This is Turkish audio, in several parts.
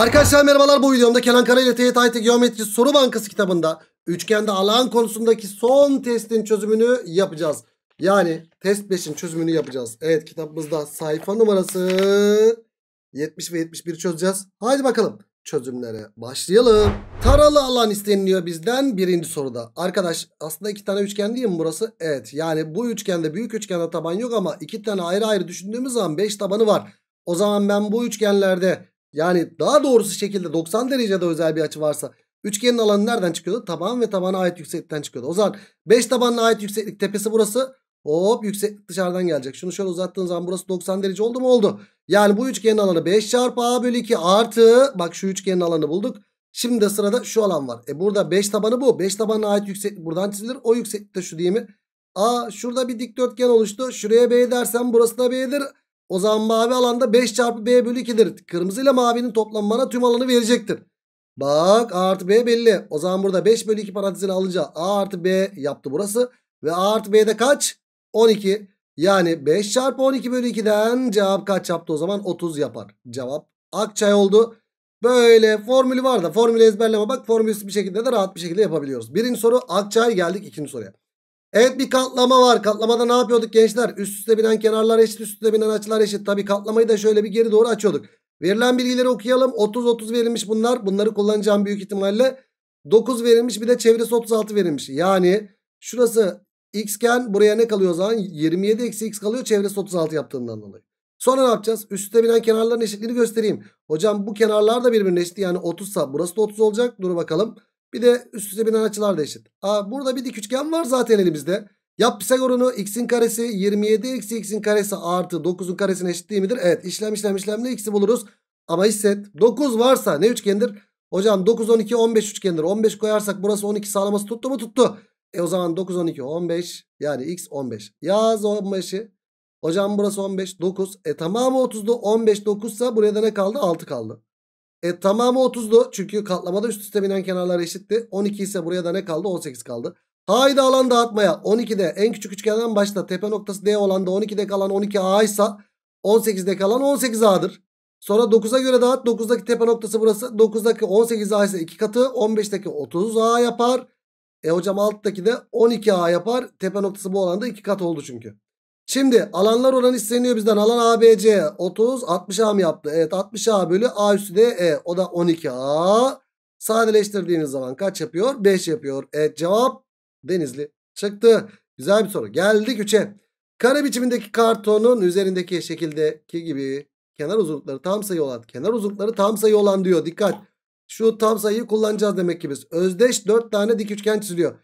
Arkadaşlar merhabalar bu videomda Kenan Kara ile Teyit IT Geometri Soru Bankası kitabında üçgende alan konusundaki son testin çözümünü yapacağız. Yani test 5'in çözümünü yapacağız. Evet kitabımızda sayfa numarası 70 ve 71 çözeceğiz. Haydi bakalım çözümlere başlayalım. Taralı alan isteniliyor bizden birinci soruda. Arkadaş aslında iki tane üçgen değil mi burası? Evet yani bu üçgende büyük üçgende taban yok ama iki tane ayrı ayrı düşündüğümüz zaman 5 tabanı var. O zaman ben bu üçgenlerde yani daha doğrusu şekilde 90 derecede özel bir açı varsa üçgenin alanı nereden çıkıyordu? Taban ve tabana ait yükseklikten çıkıyordu. O zaman 5 tabanına ait yükseklik tepesi burası. Hop yükseklik dışarıdan gelecek. Şunu şöyle uzattığın zaman burası 90 derece oldu mu? Oldu. Yani bu üçgenin alanı 5 çarpı a bölü 2 artı bak şu üçgenin alanı bulduk. Şimdi de sırada şu alan var. E burada 5 tabanı bu. 5 tabanına ait yükseklik buradan çizilir. O yükseklikte şu değil mi? A şurada bir dikdörtgen oluştu. Şuraya B dersem burası da B'dir. O zaman mavi alanda 5 çarpı B bölü 2'dir. Kırmızı ile mavinin toplamı bana tüm alanı verecektir. Bak A artı B belli. O zaman burada 5 bölü 2 parantezini alınca A artı B yaptı burası. Ve A artı B'de kaç? 12. Yani 5 çarpı 12 bölü 2'den cevap kaç yaptı o zaman? 30 yapar. Cevap Akçay oldu. Böyle formülü var da formülü ezberleme bak formülsüz bir şekilde de rahat bir şekilde yapabiliyoruz. Birinci soru Akçay geldik ikinci soruya. Evet bir katlama var. Katlamada ne yapıyorduk gençler? Üst üste binen kenarlar eşit, üst üste binen açılar eşit. Tabii katlamayı da şöyle bir geri doğru açıyorduk. Verilen bilgileri okuyalım. 30-30 verilmiş bunlar. Bunları kullanacağım büyük ihtimalle. 9 verilmiş bir de çevresi 36 verilmiş. Yani şurası xken buraya ne kalıyor o zaman? 27 eksi x kalıyor çevresi 36 yaptığından dolayı. Sonra ne yapacağız? Üst Üste binen kenarların eşitliğini göstereyim. Hocam bu kenarlar da birbirine eşit. Yani 30 sa burası da 30 olacak. Dur bakalım. Bir de üst üste binen açılarla eşit. Aa, burada bir dik üçgen var zaten elimizde. Yap Pisagor'unu x'in karesi 27 eksi x'in karesi artı 9'un karesine eşit değil midir? Evet işlem işlem işlemle x'i buluruz. Ama hisset 9 varsa ne üçgendir? Hocam 9 12 15 üçgendir. 15 koyarsak burası 12 sağlaması tuttu mu tuttu. E o zaman 9 12 15 yani x 15. Yaz 15'i. Hocam burası 15 9. E tamamı 30'du 15 9 ise buraya da ne kaldı 6 kaldı. E tamamı 30'du. Çünkü katlamada üst üste binen kenarlar eşitti. 12 ise buraya da ne kaldı? 18 kaldı. Haydi alan dağıtmaya. 12'de en küçük üçgenden başla. Tepe noktası D olan da 12'de kalan 12A ise 18'de kalan 18A'dır. Sonra 9'a göre dağıt. 9'daki tepe noktası burası. 9'daki 18A ise 2 katı. 15'teki 30A yapar. E hocam alttaki de 12A yapar. Tepe noktası bu olan da 2 kat oldu çünkü. Şimdi alanlar oranı isteniyor bizden. Alan ABC 30 60A mı yaptı? Evet 60A bölü A üstü de E. O da 12A. Sadeleştirdiğiniz zaman kaç yapıyor? 5 yapıyor. Evet cevap Denizli çıktı. Güzel bir soru. Geldik 3'e. Kare biçimindeki kartonun üzerindeki şekildeki gibi kenar uzunlukları tam sayı olan. Kenar uzunlukları tam sayı olan diyor. Dikkat. Şu tam sayıyı kullanacağız demek ki biz. Özdeş 4 tane dik üçgen çiziliyor.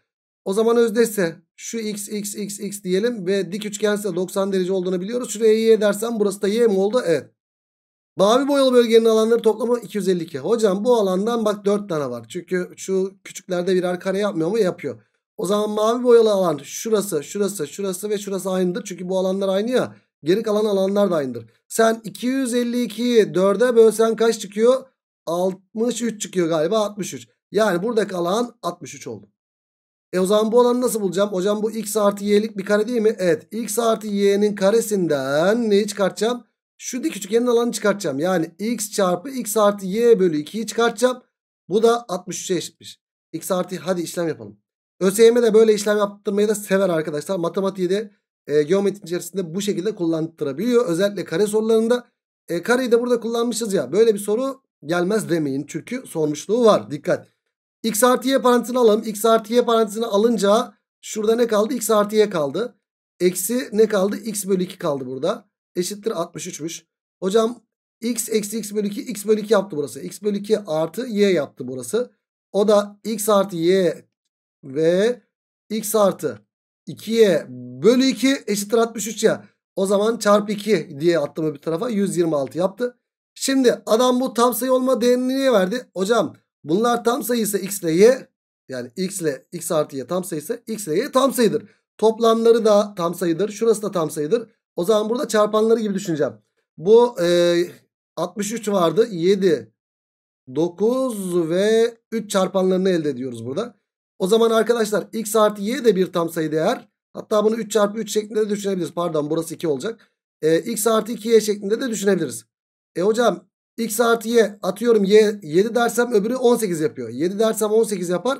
O zaman özdeşse şu x x x x diyelim ve dik üçgense 90 derece olduğunu biliyoruz. Şuraya y dersem burası da y mi oldu? Evet. Mavi boyalı bölgenin alanları toplamı 252. Hocam bu alandan bak 4 tane var. Çünkü şu küçüklerde birer kare yapmıyor mu? Yapıyor. O zaman mavi boyalı alan şurası, şurası, şurası ve şurası aynıdır. Çünkü bu alanlar aynı ya. Geri kalan alanlar da aynıdır. Sen 252'yi 4'e bölsen kaç çıkıyor? 63 çıkıyor galiba 63. Yani buradaki alan 63 oldu. E o zaman bu alanı nasıl bulacağım? Hocam bu x artı y'lik bir kare değil mi? Evet. x artı y'nin karesinden neyi çıkartacağım? Şu dik üçgenin alanını çıkartacağım. Yani x çarpı x artı y bölü 2'yi çıkartacağım. Bu da 63'e eşitmiş. x artı hadi işlem yapalım. ÖSYM de böyle işlem yaptırmayı da sever arkadaşlar. Matematiği de e, geometri içerisinde bu şekilde kullandırabiliyor. Özellikle kare sorularında. E, kareyi de burada kullanmışız ya. Böyle bir soru gelmez demeyin. Çünkü sormuşluğu var. Dikkat. X artı y parantezini alalım. X artı y parantezini alınca şurada ne kaldı? X artı y kaldı. Eksi ne kaldı? X bölü 2 kaldı burada. Eşittir 63'müş. Hocam x eksi x bölü 2 x bölü 2 yaptı burası. X bölü 2 artı y yaptı burası. O da x artı y ve x artı 2y bölü 2 eşittir 63 ya. O zaman çarpı 2 diye attım bir tarafa 126 yaptı. Şimdi adam bu tam sayı olma değerini niye verdi? Hocam Bunlar tam sayısı x ile y. Yani x ile x artı y tam sayısı x ile y tam sayıdır. Toplamları da tam sayıdır. Şurası da tam sayıdır. O zaman burada çarpanları gibi düşüneceğim. Bu e, 63 vardı. 7, 9 ve 3 çarpanlarını elde ediyoruz burada. O zaman arkadaşlar x artı y de bir tam sayı değer. Hatta bunu 3 çarpı 3 şeklinde de düşünebiliriz. Pardon burası 2 olacak. E, x artı 2y şeklinde de düşünebiliriz. E hocam X artı Y atıyorum Y 7 dersem öbürü 18 yapıyor. 7 dersem 18 yapar.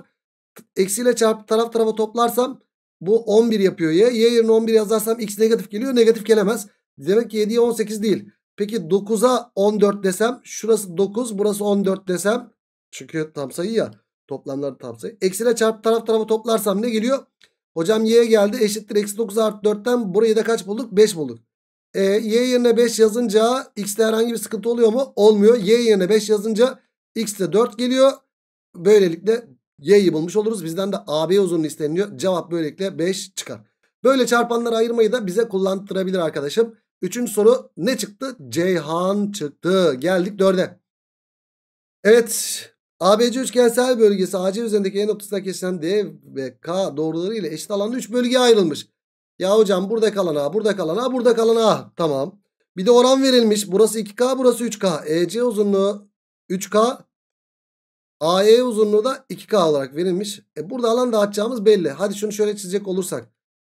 Eksiyle çarp taraf tarafa toplarsam bu 11 yapıyor Y. Y yerine 11 yazarsam X negatif geliyor. Negatif gelemez. Demek ki 7'ye 18 değil. Peki 9'a 14 desem şurası 9 burası 14 desem çünkü tam sayı ya toplamları tam sayı. Eksiyle çarp taraf tarafa toplarsam ne geliyor? Hocam y geldi eşittir eksi 9 artı 4'ten burayı da kaç bulduk? 5 bulduk e, y yerine 5 yazınca x'te herhangi bir sıkıntı oluyor mu? Olmuyor. Y yerine 5 yazınca x'te 4 geliyor. Böylelikle y'yi bulmuş oluruz. Bizden de AB uzunluğu isteniyor. Cevap böylelikle 5 çıkar. Böyle çarpanları ayırmayı da bize kullandırabilir arkadaşım. Üçüncü soru ne çıktı? Ceyhan çıktı. Geldik dörde. Evet. ABC üçgensel bölgesi AC üzerindeki en noktasına kesilen D ve K doğruları ile eşit alanda 3 bölgeye ayrılmış. Ya hocam burada kalan A, burada kalan A, burada kalan A. Tamam. Bir de oran verilmiş. Burası 2K, burası 3K. EC uzunluğu 3K. AE uzunluğu da 2K olarak verilmiş. E burada alan dağıtacağımız belli. Hadi şunu şöyle çizecek olursak.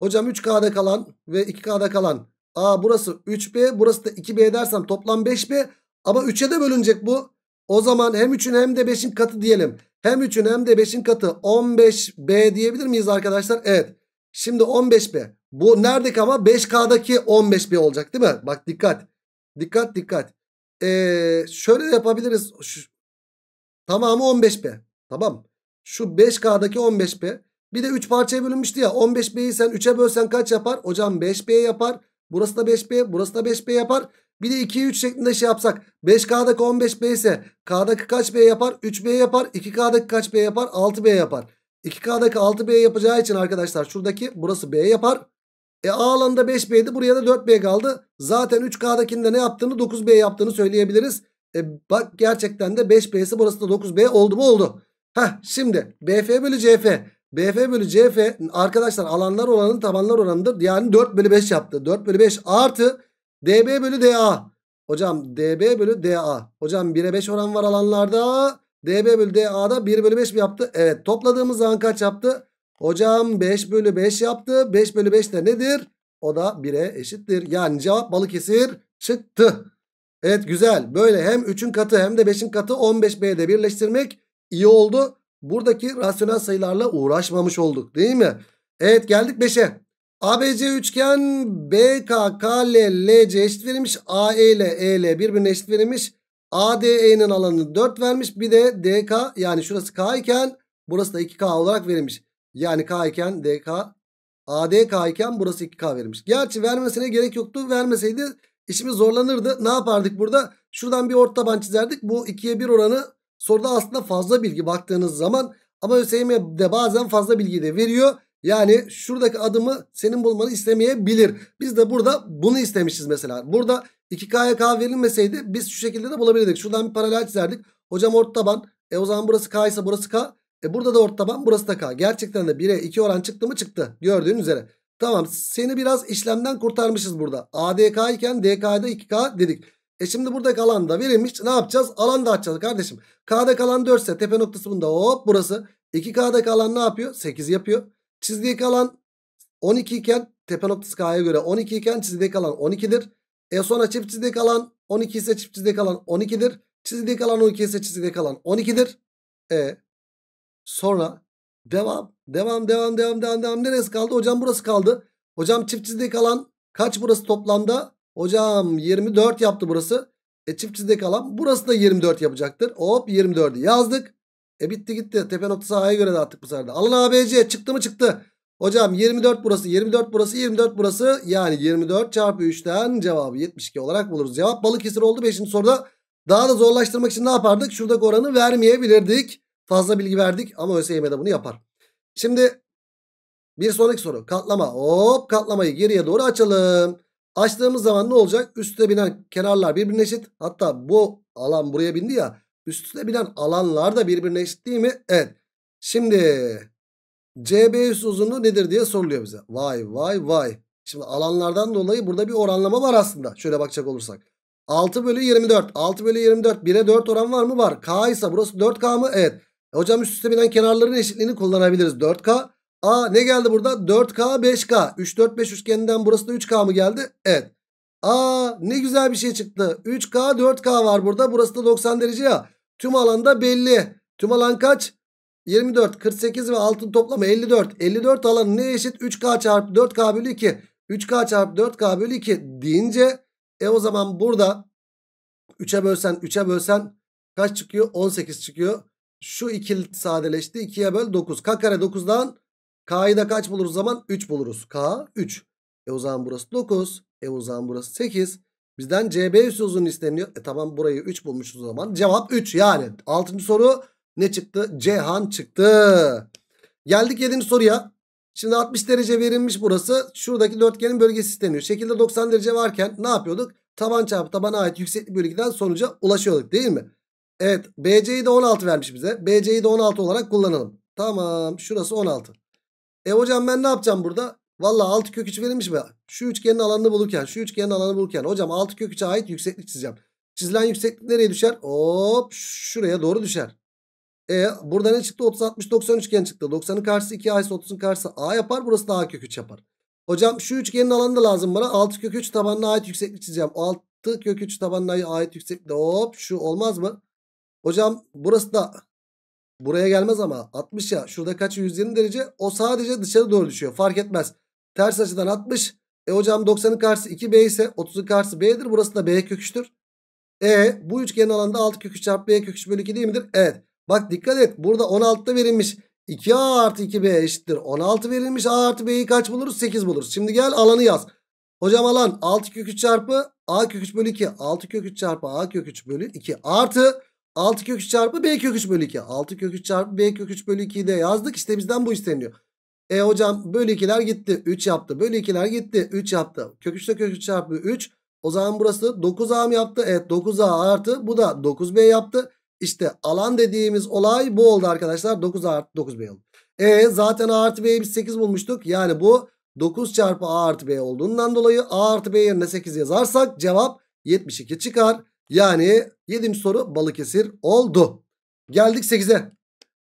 Hocam 3K'da kalan ve 2K'da kalan. A burası 3B, burası da 2B dersem toplam 5B. Ama 3'e de bölünecek bu. O zaman hem 3'ün hem de 5'in katı diyelim. Hem 3'ün hem de 5'in katı 15B diyebilir miyiz arkadaşlar? Evet. Şimdi 15B. Bu nerede ama 5K'daki 15B olacak değil mi? Bak dikkat. Dikkat dikkat. Ee, şöyle yapabiliriz. Şu, tamamı 15B. Tamam. Şu 5K'daki 15B. Bir de 3 parçaya bölünmüştü ya. 15B'yi sen 3'e bölsen kaç yapar? Hocam 5B yapar. Burası da 5B. Burası da 5B yapar. Bir de 2'yi 3 şeklinde şey yapsak 5K'daki 15B ise K'daki kaç B yapar? 3B yapar. 2K'daki kaç B yapar? 6B yapar. 2K'daki 6B yapacağı için arkadaşlar şuradaki burası B yapar. E A alanında 5B'di buraya da 4B kaldı. Zaten 3K'dakinde ne yaptığını 9B yaptığını söyleyebiliriz. E bak gerçekten de 5B'si burası da 9B oldu mu oldu. Heh şimdi BF bölü CF. BF bölü CF arkadaşlar alanlar oranı tabanlar oranıdır. Yani 4 bölü 5 yaptı. 4 bölü 5 artı DB bölü DA. Hocam DB bölü DA. Hocam 1'e 5 oran var alanlarda. DB bölü DA'da 1 bölü 5 mi yaptı? Evet topladığımız zaman kaç yaptı? Hocam 5 bölü 5 yaptı. 5 bölü 5 de nedir? O da 1'e eşittir. Yani cevap Balıkesir çıktı. Evet güzel. Böyle hem 3'ün katı hem de 5'in katı 15B'de birleştirmek iyi oldu. Buradaki rasyonel sayılarla uğraşmamış olduk değil mi? Evet geldik 5'e. ABC üçgen BKKLLC eşit verilmiş. AE ile EL birbirine eşit verilmiş. ADE'nin alanını 4 vermiş. Bir de DK yani şurası K iken burası da 2K olarak verilmiş. Yani K iken DK k iken burası 2K verilmiş. Gerçi vermesine gerek yoktu. Vermeseydi işimiz zorlanırdı. Ne yapardık burada? Şuradan bir ort taban çizerdik. Bu 2'ye 1 oranı soruda aslında fazla bilgi baktığınız zaman ama ÖSYM de bazen fazla bilgi de veriyor. Yani şuradaki adımı senin bulmanı istemeyebilir. Biz de burada bunu istemişiz mesela. Burada 2K'ya K verilmeseydi biz şu şekilde de bulabilirdik. Şuradan bir paralel çizerdik. Hocam ort taban. E o zaman burası K ise burası K. E burada da ort taban burası da k. Gerçekten de 1'e 2 oran çıktı mı çıktı. Gördüğün üzere. Tamam seni biraz işlemden kurtarmışız burada. ADK iken DK'da 2K dedik. E şimdi burada buradaki da verilmiş ne yapacağız? Alan da açacağız kardeşim. K'da kalan 4 ise tepe noktası bunda hop burası. 2K'da kalan ne yapıyor? 8 yapıyor. Çizgiye kalan 12 iken tepe noktası K'ya göre 12 iken çizgide kalan 12'dir. E sonra çift çizgide kalan 12 ise çift çizgide kalan 12'dir. Çizgide kalan 12 ise çizgide kalan 12'dir. E Sonra devam. Devam devam devam devam devam. Neresi kaldı? Hocam burası kaldı. Hocam çift çizdiği kalan kaç burası toplamda? Hocam 24 yaptı burası. E çift çizdiği kalan burası da 24 yapacaktır. Hop 24'ü yazdık. E bitti gitti. Tepe noktası A'ya göre dağıttık bu sefer de. Alın ABC çıktı mı çıktı. Hocam 24 burası 24 burası 24 burası. Yani 24 çarpı 3'ten cevabı 72 olarak buluruz. Cevap balık Balıkesir oldu. 5. soruda daha da zorlaştırmak için ne yapardık? Şuradaki oranı vermeyebilirdik. Fazla bilgi verdik ama ÖSYM de bunu yapar. Şimdi bir sonraki soru katlama. Hop katlamayı geriye doğru açalım. Açtığımız zaman ne olacak? Üste binen kenarlar birbirine eşit. Hatta bu alan buraya bindi ya. Üstüne binen alanlar da birbirine eşit değil mi? Evet. Şimdi CB üst uzunluğu nedir diye soruluyor bize. Vay vay vay. Şimdi alanlardan dolayı burada bir oranlama var aslında. Şöyle bakacak olursak. 6 bölü 24. 6 bölü 24. 1'e 4 oran var mı? Var. K ise burası 4K mı? Evet hocam üst üste binen kenarların eşitliğini kullanabiliriz. 4K. A ne geldi burada? 4K 5K. 3 4 5 üçgeninden burası da 3K mı geldi? Evet. A ne güzel bir şey çıktı. 3K 4K var burada. Burası da 90 derece ya. Tüm alanda belli. Tüm alan kaç? 24, 48 ve altın toplamı 54. 54 alan ne eşit? 3K çarpı 4K bölü 2. 3K çarpı 4K bölü 2 deyince e o zaman burada 3'e bölsen 3'e bölsen kaç çıkıyor? 18 çıkıyor. Şu ikili sadeleşti. 2'ye böl 9. K kare 9'dan K'yı da kaç buluruz zaman? 3 buluruz. K 3. E o zaman burası 9. E o zaman burası 8. Bizden CB üssü uzun isteniyor. E tamam burayı 3 bulmuşuz o zaman. Cevap 3 yani. 6. soru ne çıktı? Cehan çıktı. Geldik 7. soruya. Şimdi 60 derece verilmiş burası. Şuradaki dörtgenin bölgesi isteniyor. Şekilde 90 derece varken ne yapıyorduk? Taban çarpı tabana ait yükseklik bölgeden sonuca ulaşıyorduk değil mi? Evet BC'yi de 16 vermiş bize. BC'yi de 16 olarak kullanalım. Tamam şurası 16. E hocam ben ne yapacağım burada? Valla 6 kök 3 verilmiş mi? Şu üçgenin alanını bulurken şu üçgenin alanını bulurken. Hocam 6 kök 3'e ait yükseklik çizeceğim. Çizilen yükseklik nereye düşer? Hop şuraya doğru düşer. E burada ne çıktı? 30, 60, 90 üçgen çıktı. 90'ın karşısı 2 A ise 30'un karşısı A yapar. Burası da A kök 3 yapar. Hocam şu üçgenin alanı da lazım bana. 6 kök 3 tabanına ait yükseklik çizeceğim. 6 kök 3 tabanına ait yükseklik. Hop şu olmaz mı? Hocam burası da buraya gelmez ama 60 ya. Şurada kaç 120 derece? O sadece dışarı doğru düşüyor. Fark etmez. Ters açıdan 60. E hocam 90'ın karşısı 2B ise 30'un karşısı B'dir. Burası da B köküçtür. E bu üçgenin alanda 6 köküç çarpı B köküç bölü 2 değil midir? Evet. Bak dikkat et. Burada 16'da verilmiş. 2A artı 2B eşittir. 16 verilmiş. A artı B'yi kaç buluruz? 8 buluruz. Şimdi gel alanı yaz. Hocam alan 6 köküç çarpı A köküç bölü 2. 6 köküç çarpı A köküç bölü 2 artı 6 kök 3 çarpı b kök 3 bölü 2. 6 kök 3 çarpı b kök 3 bölü 2'yi de yazdık. İşte bizden bu isteniyor. E hocam bölü 2'ler gitti. 3 yaptı. Bölü 2'ler gitti. 3 yaptı. Kök 3 kök 3 çarpı 3. O zaman burası 9A mı yaptı? Evet 9A artı bu da 9B yaptı. İşte alan dediğimiz olay bu oldu arkadaşlar. 9A artı 9B oldu. E zaten A artı B'yi biz 8 bulmuştuk. Yani bu 9 çarpı A artı B olduğundan dolayı A artı B yerine 8 yazarsak cevap 72 çıkar. Yani 7. soru Balıkesir oldu. Geldik 8'e.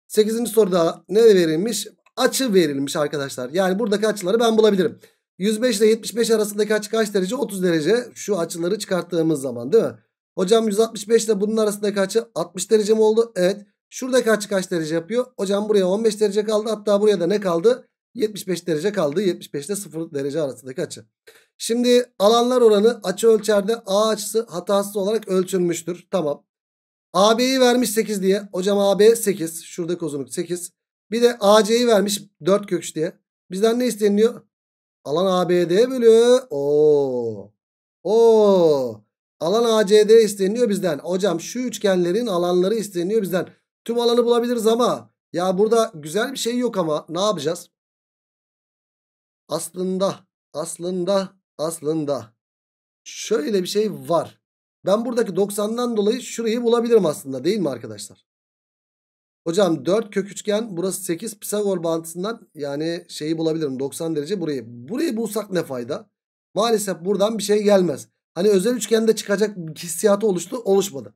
8. soruda ne verilmiş? Açı verilmiş arkadaşlar. Yani buradaki açıları ben bulabilirim. 105 ile 75 arasındaki açı kaç derece? 30 derece. Şu açıları çıkarttığımız zaman değil mi? Hocam 165 ile bunun arasındaki açı 60 derece mi oldu? Evet. Şuradaki açı kaç derece yapıyor? Hocam buraya 15 derece kaldı. Hatta buraya da ne kaldı? 75 derece kaldı. 75 ile 0 derece arasındaki açı. Şimdi alanlar oranı açı ölçerde A açısı hatasız olarak ölçülmüştür. Tamam. AB'yi vermiş 8 diye. Hocam AB 8. Şuradaki uzunluk 8. Bir de AC'yi vermiş 4 köküç diye. Bizden ne isteniyor? Alan ABD bölü. Oo. Oo. Alan ACD isteniyor bizden. Hocam şu üçgenlerin alanları isteniyor bizden. Tüm alanı bulabiliriz ama ya burada güzel bir şey yok ama ne yapacağız? aslında aslında aslında şöyle bir şey var. Ben buradaki 90'dan dolayı şurayı bulabilirim aslında değil mi arkadaşlar? Hocam 4 kök üçgen burası 8 Pisagor bağıntısından yani şeyi bulabilirim 90 derece burayı. Burayı bulsak ne fayda? Maalesef buradan bir şey gelmez. Hani özel üçgende çıkacak hissiyatı oluştu oluşmadı.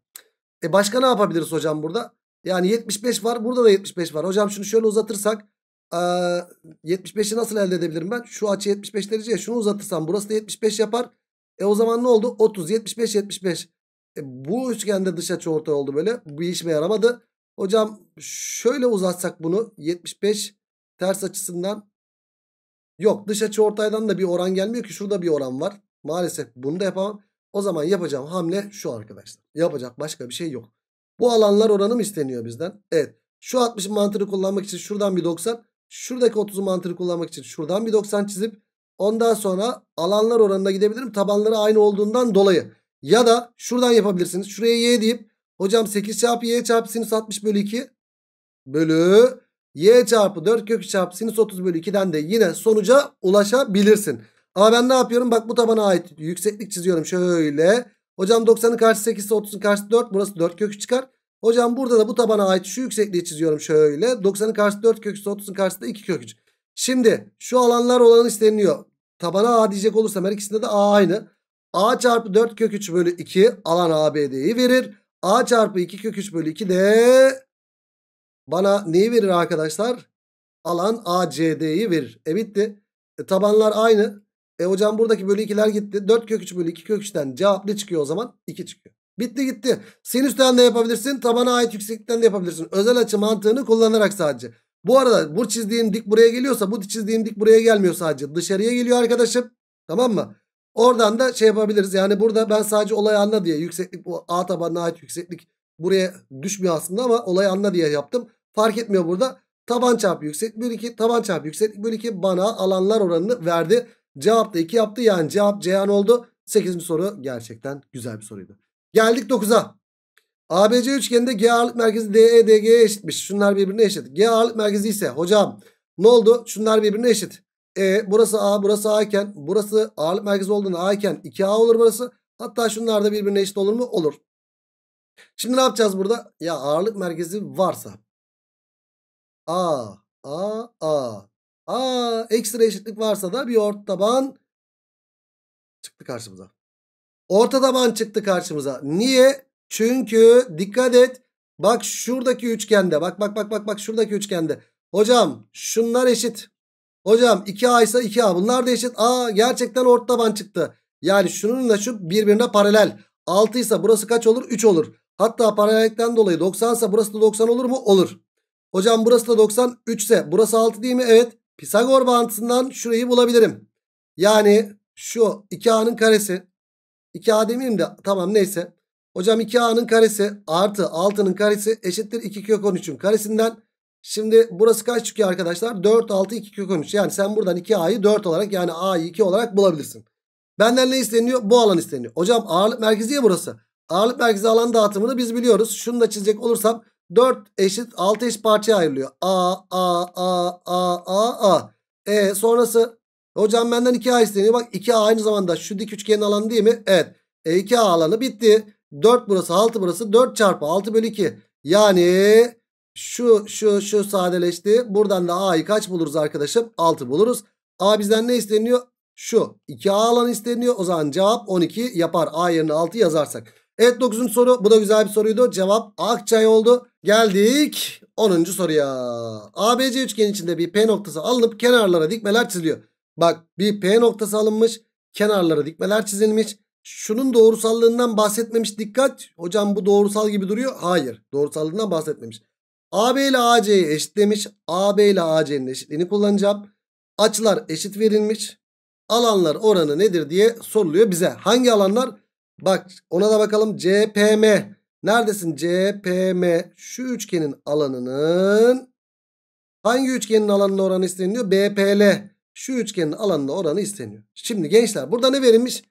E başka ne yapabiliriz hocam burada? Yani 75 var burada da 75 var. Hocam şunu şöyle uzatırsak ee, 75'i nasıl elde edebilirim ben? Şu açı 75 dereceye şunu uzatırsam burası da 75 yapar. E o zaman ne oldu? 30, 75, 75. E, bu üçgende dış açı ortay oldu böyle. Bu işime yaramadı. Hocam şöyle uzatsak bunu 75 ters açısından. Yok dış açı ortaydan da bir oran gelmiyor ki. Şurada bir oran var. Maalesef bunu da yapamam. O zaman yapacağım hamle şu arkadaşlar. Yapacak başka bir şey yok. Bu alanlar oranım isteniyor bizden? Evet. Şu 60 mantığını kullanmak için şuradan bir 90. Şuradaki 30'u mantığını kullanmak için şuradan bir 90 çizip ondan sonra alanlar oranına gidebilirim. Tabanları aynı olduğundan dolayı. Ya da şuradan yapabilirsiniz. Şuraya y deyip hocam 8 çarpı y çarpı sinüs 60 bölü 2 bölü y çarpı 4 kök çarpı sinüs 30 bölü 2'den de yine sonuca ulaşabilirsin. Ama ben ne yapıyorum? Bak bu tabana ait yükseklik çiziyorum şöyle. Hocam 90'ın karşı 8 ise 30'un karşı 4. Burası 4 kök çıkar. Hocam burada da bu tabana ait şu yüksekliği çiziyorum şöyle. 90'ın karşısında 4 kök 30'un karşısında 2 kök 3. Şimdi şu alanlar olan isteniyor. Tabana A diyecek olursam her ikisinde de A aynı. A çarpı 4 kök 3 bölü 2 alan ABD'yi verir. A çarpı 2 kök 3 bölü 2 de bana neyi verir arkadaşlar? Alan ACD'yi verir. E bitti. E, tabanlar aynı. E hocam buradaki bölü 2'ler gitti. 4 kök 3 bölü 2 kök 3'ten cevap ne çıkıyor o zaman? 2 çıkıyor. Bitti gitti. Sinüs de yapabilirsin. Tabana ait yükseklikten de yapabilirsin. Özel açı mantığını kullanarak sadece. Bu arada bu çizdiğim dik buraya geliyorsa bu çizdiğim dik buraya gelmiyor sadece. Dışarıya geliyor arkadaşım. Tamam mı? Oradan da şey yapabiliriz. Yani burada ben sadece olayı anla diye yükseklik bu A tabanına ait yükseklik buraya düşmüyor aslında ama olayı anla diye yaptım. Fark etmiyor burada. Taban çarpı yükseklik bölü 2 taban çarpı yükseklik bölü 2 bana alanlar oranını verdi. Cevap da 2 yaptı. Yani cevap Ceyhan oldu. 8. soru gerçekten güzel bir soruydu. Geldik 9'a. ABC üçgeninde G ağırlık merkezi DE DG'ye eşitmiş. Şunlar birbirine eşit. G ağırlık merkezi ise hocam ne oldu? Şunlar birbirine eşit. E burası A burası A iken burası ağırlık merkezi olduğunda A iken 2A olur burası. Hatta şunlar da birbirine eşit olur mu? Olur. Şimdi ne yapacağız burada? Ya ağırlık merkezi varsa A A A A ekstra eşitlik varsa da bir ort taban çıktı karşımıza. Orta taban çıktı karşımıza. Niye? Çünkü dikkat et. Bak şuradaki üçgende. Bak bak bak bak bak şuradaki üçgende. Hocam şunlar eşit. Hocam 2A ise 2A. Bunlar da eşit. Aa gerçekten orta taban çıktı. Yani şununla şu birbirine paralel. 6 ise burası kaç olur? 3 olur. Hatta paralellikten dolayı 90 ise burası da 90 olur mu? Olur. Hocam burası da 90. 3 ise burası 6 değil mi? Evet. Pisagor bağıntısından şurayı bulabilirim. Yani şu 2A'nın karesi 2A demeyeyim de tamam neyse. Hocam 2A'nın karesi artı 6'nın karesi eşittir 2 kök 13'ün karesinden. Şimdi burası kaç çıkıyor arkadaşlar? 4, 6, 2 kök 13. Yani sen buradan 2A'yı 4 olarak yani A'yı 2 olarak bulabilirsin. Benden ne isteniyor? Bu alan isteniyor. Hocam ağırlık merkezi ya burası. Ağırlık merkezi alan dağıtımını biz biliyoruz. Şunu da çizecek olursam 4 eşit 6 eş parçaya ayrılıyor. A, A, A, A, A, A. E sonrası Hocam benden 2A isteniyor. Bak 2A aynı zamanda şu dik üçgenin alanı değil mi? Evet. E 2A alanı bitti. 4 burası 6 burası 4 çarpı 6 bölü 2. Yani şu şu şu sadeleşti. Buradan da A'yı kaç buluruz arkadaşım? 6 buluruz. A bizden ne isteniyor? Şu 2A alanı isteniyor. O zaman cevap 12 yapar. A yerine 6 yazarsak. Evet 9. soru bu da güzel bir soruydu. Cevap Akçay oldu. Geldik 10. soruya. ABC üçgen içinde bir P noktası alınıp kenarlara dikmeler çiziliyor. Bak bir P noktası alınmış. Kenarlara dikmeler çizilmiş. Şunun doğrusallığından bahsetmemiş. Dikkat. Hocam bu doğrusal gibi duruyor. Hayır. Doğrusallığından bahsetmemiş. AB ile AC'yi eşitlemiş. AB ile AC'nin eşitliğini kullanacağım. Açılar eşit verilmiş. Alanlar oranı nedir diye soruluyor bize. Hangi alanlar? Bak ona da bakalım. CPM. Neredesin? CPM. Şu üçgenin alanının hangi üçgenin alanının oranı isteniliyor? BPL şu üçgenin alanına oranı isteniyor. Şimdi gençler burada ne verilmiş?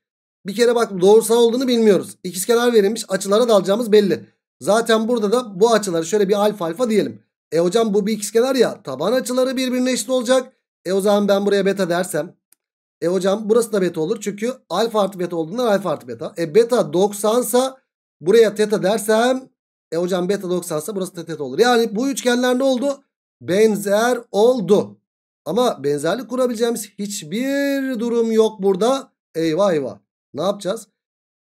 Bir kere bak doğrusal olduğunu bilmiyoruz. İkizkenar verilmiş. Açılara dalacağımız belli. Zaten burada da bu açıları şöyle bir alfa alfa diyelim. E hocam bu bir ikizkenar ya. Taban açıları birbirine eşit olacak. E o zaman ben buraya beta dersem. E hocam burası da beta olur. Çünkü alfa artı beta olduğundan alfa artı beta. E beta 90 sa buraya teta dersem. E hocam beta 90 sa burası da teta olur. Yani bu üçgenler ne oldu? Benzer oldu. Ama benzerlik kurabileceğimiz hiçbir durum yok burada. Eyvah eyvah. Ne yapacağız?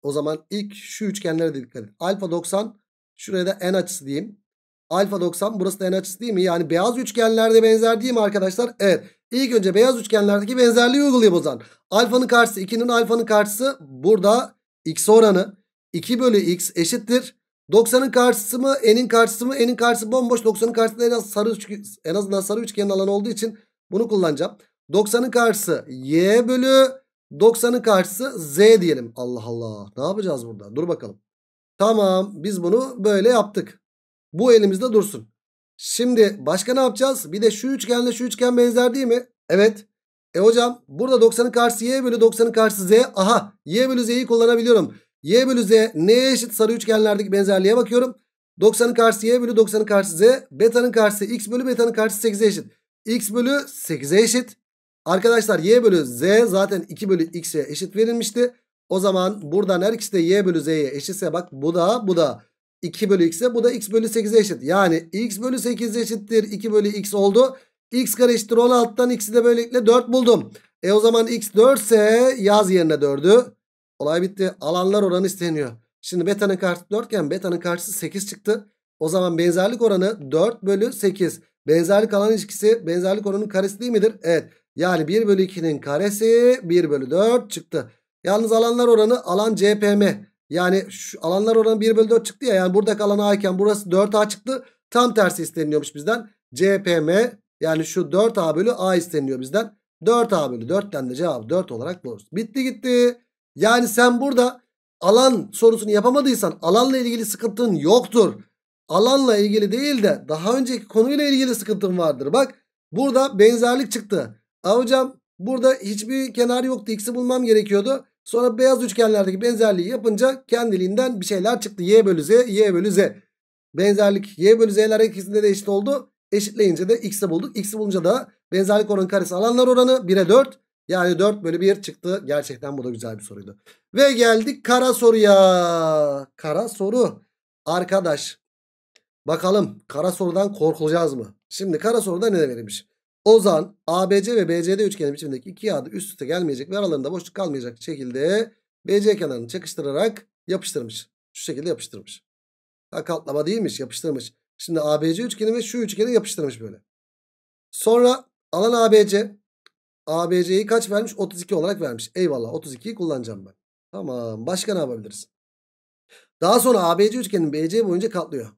O zaman ilk şu üçgenlere de dikkat edin. Alfa 90 şuraya da en açısı diyeyim. Alfa 90 burası da en açısı değil mi? Yani beyaz üçgenlerde benzer değil mi arkadaşlar? Evet. İlk önce beyaz üçgenlerdeki benzerliği uygulayayım o zaman. Alfanın karşısı 2'nin alfanın karşısı burada x oranı 2 bölü x eşittir. 90'ın karşısı mı? N'in karşısı mı? N'in karşısı bomboş. 90'ın karşısında en az sarı en azından sarı üçgenin alanı olduğu için bunu kullanacağım. 90'ın karşısı y bölü 90'ın karşısı z diyelim. Allah Allah ne yapacağız burada? Dur bakalım. Tamam biz bunu böyle yaptık. Bu elimizde dursun. Şimdi başka ne yapacağız? Bir de şu üçgenle şu üçgen benzer değil mi? Evet. E hocam burada 90'ın karşısı y bölü 90'ın karşısı z. Aha y bölü z'yi kullanabiliyorum. y bölü z neye eşit sarı üçgenlerdeki benzerliğe bakıyorum. 90'ın karşısı y bölü 90'ın karşısı z. Beta'nın karşısı x bölü beta'nın karşısı 8'e eşit x bölü 8'e eşit. Arkadaşlar y bölü z zaten 2 bölü x'e eşit verilmişti. O zaman buradan her ikisi de y bölü z'ye eşitse bak bu da bu da 2 bölü x'e bu da x bölü 8'e eşit. Yani x bölü 8 eşittir 2 bölü x oldu. x kare eşittir 16'dan x'i de böylelikle 4 buldum. E o zaman x 4 ise yaz yerine 4'ü. Olay bitti. Alanlar oranı isteniyor. Şimdi beta'nın karşısı 4 iken beta'nın karşısı 8 çıktı. O zaman benzerlik oranı 4 bölü 8. Benzerlik alan ilişkisi benzerlik oranının karesi değil midir? Evet. Yani 1 bölü 2'nin karesi 1 bölü 4 çıktı. Yalnız alanlar oranı alan CPM. Yani şu alanlar oranı 1 bölü 4 çıktı ya. Yani buradaki alan A iken burası 4A çıktı. Tam tersi isteniliyormuş bizden. CPM yani şu 4A bölü A isteniliyor bizden. 4A bölü 4'ten de cevap 4 olarak buluruz. Bitti gitti. Yani sen burada alan sorusunu yapamadıysan alanla ilgili sıkıntın yoktur alanla ilgili değil de daha önceki konuyla ilgili sıkıntım vardır. Bak burada benzerlik çıktı. A hocam burada hiçbir kenar yoktu. X'i bulmam gerekiyordu. Sonra beyaz üçgenlerdeki benzerliği yapınca kendiliğinden bir şeyler çıktı. Y bölü Z, Y bölü Z. Benzerlik Y bölü Z'ler ikisinde de eşit oldu. Eşitleyince de X'i bulduk. X'i bulunca da benzerlik oranı karesi alanlar oranı 1'e 4. Yani 4 bölü 1 çıktı. Gerçekten bu da güzel bir soruydu. Ve geldik kara soruya. Kara soru. Arkadaş Bakalım kara sorudan korkulacağız mı? Şimdi kara soruda ne verilmiş? Ozan ABC ve BCD üçgeni biçimindeki iki adı üst üste gelmeyecek ve aralarında boşluk kalmayacak şekilde BC kenarını çakıştırarak yapıştırmış. Şu şekilde yapıştırmış. Ha katlama değilmiş yapıştırmış. Şimdi ABC üçgeni ve şu üçgeni yapıştırmış böyle. Sonra alan ABC. ABC'yi kaç vermiş? 32 olarak vermiş. Eyvallah 32'yi kullanacağım ben. Tamam başka ne yapabiliriz? Daha sonra ABC üçgenin BC boyunca katlıyor.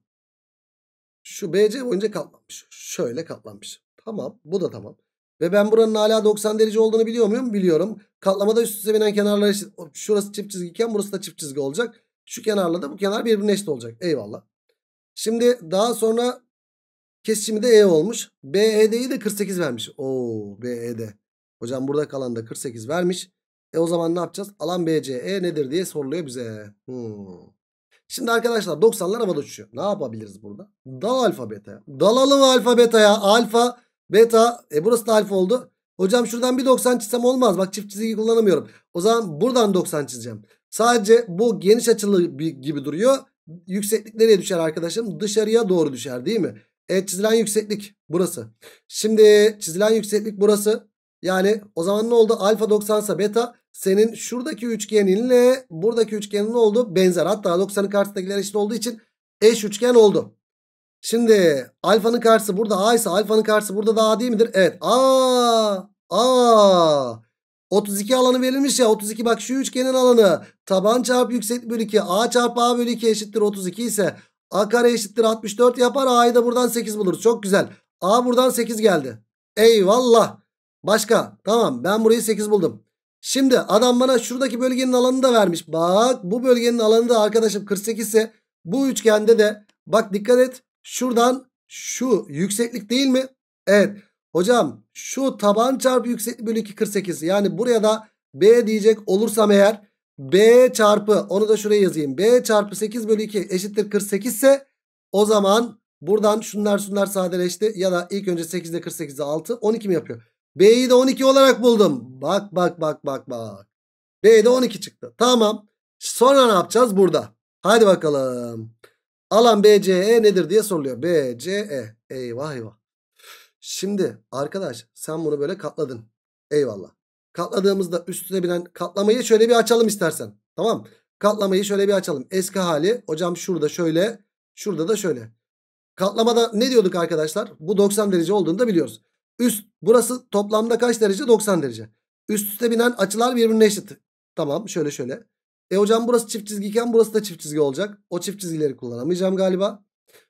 Şu BC boyunca katlanmış. Şöyle katlanmış. Tamam bu da tamam. Ve ben buranın hala 90 derece olduğunu biliyor muyum? Biliyorum. Katlamada üst üste binen kenarlar eşit. Şurası çift çizgiyken burası da çift çizgi olacak. Şu kenarla da bu kenar birbirine eşit olacak. Eyvallah. Şimdi daha sonra kesişimi de E olmuş. BED'yi de 48 vermiş. Oo BED. Hocam burada kalan da 48 vermiş. E o zaman ne yapacağız? Alan BCE nedir diye soruluyor bize. Hmm. Şimdi arkadaşlar 90'lar havada uçuyor. Ne yapabiliriz burada? Dal alfa beta'ya. Dalalım alfa beta ya. Alfa beta. E burası da alfa oldu. Hocam şuradan bir 90 çizsem olmaz. Bak çift çizgi kullanamıyorum. O zaman buradan 90 çizeceğim. Sadece bu geniş açılı gibi duruyor. Yükseklik nereye düşer arkadaşım? Dışarıya doğru düşer değil mi? Evet çizilen yükseklik burası. Şimdi çizilen yükseklik burası. Yani o zaman ne oldu? Alfa 90 ise beta senin şuradaki üçgeninle buradaki üçgenin ne oldu? Benzer. Hatta 90'ın karşısındakiler eşit olduğu için eş üçgen oldu. Şimdi alfanın karşısı burada A ise alfanın karşısı burada da A değil midir? Evet. A. A. 32 alanı verilmiş ya 32 bak şu üçgenin alanı taban çarpı yükseklik bölü 2 A çarpı A bölü 2 eşittir 32 ise A kare eşittir 64 yapar A'yı da buradan 8 buluruz çok güzel A buradan 8 geldi eyvallah Başka. Tamam ben burayı 8 buldum. Şimdi adam bana şuradaki bölgenin alanını da vermiş. Bak bu bölgenin alanı da arkadaşım 48 ise bu üçgende de bak dikkat et. Şuradan şu yükseklik değil mi? Evet. Hocam şu taban çarpı yükseklik bölü 2 48. Yani buraya da B diyecek olursam eğer B çarpı onu da şuraya yazayım. B çarpı 8 bölü 2 eşittir 48 ise o zaman buradan şunlar şunlar sadeleşti. Ya da ilk önce 8 ile 48'de 6 12 mi yapıyor? B'yi de 12 olarak buldum. Bak bak bak bak bak. B'de 12 çıktı. Tamam. Sonra ne yapacağız burada? Hadi bakalım. Alan BCE nedir diye soruluyor. BCE. Eyvah eyvah. Şimdi arkadaş sen bunu böyle katladın. Eyvallah. Katladığımızda üstüne binen katlamayı şöyle bir açalım istersen. Tamam. Katlamayı şöyle bir açalım. Eski hali hocam şurada şöyle. Şurada da şöyle. Katlamada ne diyorduk arkadaşlar? Bu 90 derece olduğunu da biliyoruz. Üst burası toplamda kaç derece? 90 derece. Üst üste binen açılar birbirine eşit. Tamam şöyle şöyle. E hocam burası çift çizgiyken burası da çift çizgi olacak. O çift çizgileri kullanamayacağım galiba.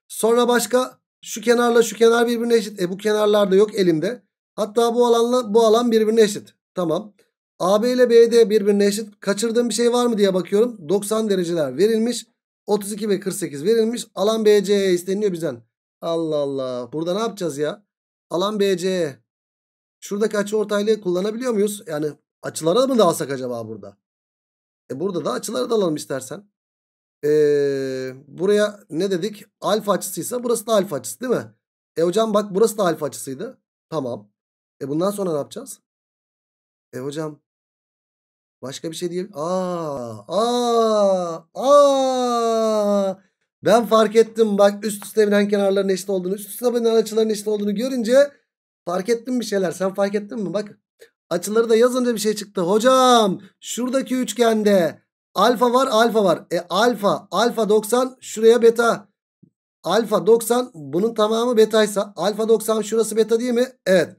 Sonra başka şu kenarla şu kenar birbirine eşit. E bu kenarlar da yok elimde. Hatta bu alanla bu alan birbirine eşit. Tamam. AB ile BD birbirine eşit. Kaçırdığım bir şey var mı diye bakıyorum. 90 dereceler verilmiş. 32 ve 48 verilmiş. Alan BC'ye isteniyor bizden. Allah Allah. Burada ne yapacağız ya? Alan BC, Şuradaki açı ortaylığı kullanabiliyor muyuz? Yani açılara mı dağılsak acaba burada? E burada da açıları dalalım istersen. Ee, buraya ne dedik? Alfa açısıysa burası da alfa açısı değil mi? E hocam bak burası da alfa açısıydı. Tamam. E bundan sonra ne yapacağız? E hocam başka bir şey diye... Aa, aa, aa. Ben fark ettim bak üst üste binen kenarların eşit olduğunu, üst üste binen açıların eşit olduğunu görünce fark ettim bir şeyler. Sen fark ettin mi? Bak açıları da yazınca bir şey çıktı. Hocam şuradaki üçgende alfa var alfa var. E alfa alfa 90 şuraya beta. Alfa 90 bunun tamamı betaysa alfa 90 şurası beta değil mi? Evet.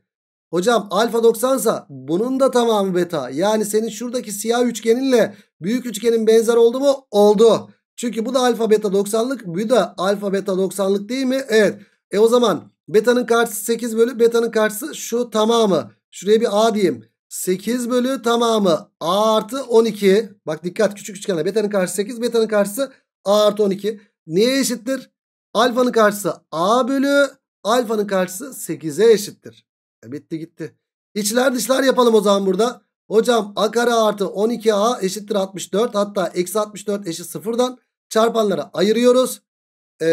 Hocam alfa 90 sa bunun da tamamı beta. Yani senin şuradaki siyah üçgeninle büyük üçgenin benzer oldu mu? Oldu. Çünkü bu da alfa beta 90'lık. Bu da alfa beta 90'lık değil mi? Evet. E o zaman betanın karşısı 8 bölü betanın karşısı şu tamamı. Şuraya bir a diyeyim. 8 bölü tamamı a artı 12. Bak dikkat küçük üçgenle betanın karşısı 8 betanın karşısı a artı 12. Neye eşittir? Alfanın karşısı a bölü alfanın karşısı 8'e eşittir. E bitti gitti. İçler dışlar yapalım o zaman burada. Hocam a kare artı 12a eşittir 64 hatta eksi 64 eşit sıfırdan çarpanlara ayırıyoruz. Ee,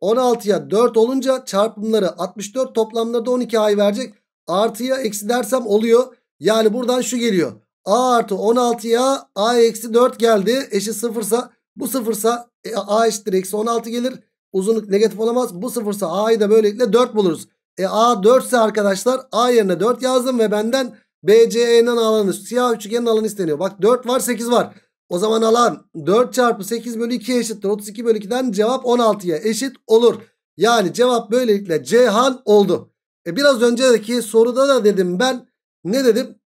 16'ya 4 olunca çarpımları 64 toplamları da 12 ay verecek. Artıya eksi dersem oluyor. Yani buradan şu geliyor. A artı 16'ya A eksi 4 geldi. Eşit sıfırsa bu sıfırsa e, A eşittir eksi 16 gelir. Uzunluk negatif olamaz. Bu sıfırsa A'yı da böylelikle 4 buluruz. E A 4 ise arkadaşlar A yerine 4 yazdım ve benden BCE'nin alanı siyah üçgenin alanı isteniyor. Bak 4 var 8 var. O zaman alan 4 çarpı 8 bölü 2 eşittir. 32 bölü 2'den cevap 16'ya eşit olur. Yani cevap böylelikle Ceyhan oldu. E biraz önceki soruda da dedim ben ne dedim?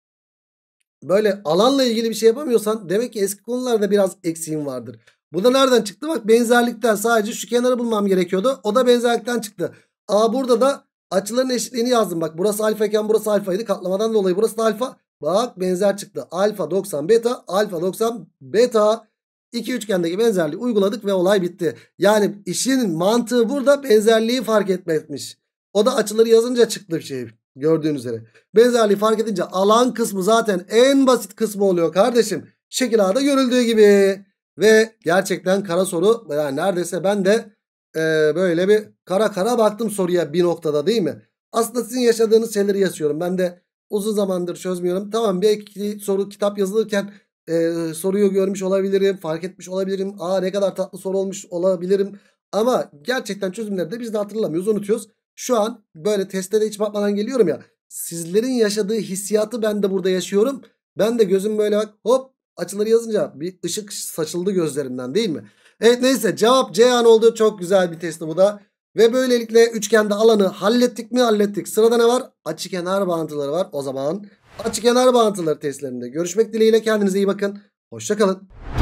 Böyle alanla ilgili bir şey yapamıyorsan demek ki eski konularda biraz eksiğim vardır. Bu da nereden çıktı? Bak benzerlikten sadece şu kenarı bulmam gerekiyordu. O da benzerlikten çıktı. A burada da açıların eşitliğini yazdım. Bak burası alfa iken burası alfaydı. Katlamadan dolayı burası da alfa. Bak benzer çıktı. Alfa 90 beta, alfa 90 beta. İki üçgendeki benzerliği uyguladık ve olay bitti. Yani işin mantığı burada benzerliği fark etmekmiş. O da açıları yazınca çıktı bir şey. Gördüğünüz üzere. Benzerliği fark edince alan kısmı zaten en basit kısmı oluyor kardeşim. Şekil A'da görüldüğü gibi. Ve gerçekten kara soru yani neredeyse ben de e, böyle bir kara kara baktım soruya bir noktada değil mi? Aslında sizin yaşadığınız şeyleri yaşıyorum. Ben de Uzun zamandır çözmüyorum. Tamam belki soru kitap yazılırken e, soruyu görmüş olabilirim. Fark etmiş olabilirim. Aa ne kadar tatlı soru olmuş olabilirim. Ama gerçekten çözümleri de biz de hatırlamıyoruz. Unutuyoruz. Şu an böyle testte de hiç bakmadan geliyorum ya. Sizlerin yaşadığı hissiyatı ben de burada yaşıyorum. Ben de gözüm böyle bak hop açıları yazınca bir ışık saçıldı gözlerimden değil mi? Evet neyse cevap C an oldu. Çok güzel bir testi bu da. Ve böylelikle üçgende alanı hallettik mi hallettik. Sırada ne var? kenar bağıntıları var. O zaman kenar bağıntıları testlerinde görüşmek dileğiyle kendinize iyi bakın. Hoşçakalın.